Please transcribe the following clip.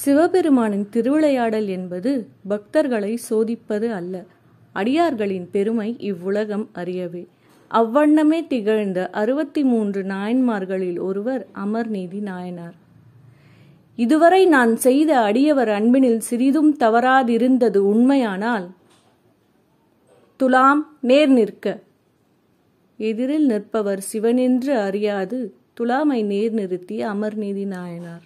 சிவபெருமானின் திருவிளையாடல் என்பது பக்தர்களை சோதிப்பது அல்ல அடியார்களின் பெருமை இவ்வுலகம் அறியவே அவ்வண்ணமே திகழ்ந்த அறுபத்தி மூன்று நாயன்மார்களில் ஒருவர் அமர்நீதி நாயனார் இதுவரை நான் செய்த அடியவர் அன்பினில் சிறிதும் தவறாதிருந்தது உண்மையானால் துலாம் நேர் நிற்க எதிரில் நிற்பவர் சிவனென்று அறியாது துலாமை நேர் நிறுத்திய அமர்நீதி நாயனார்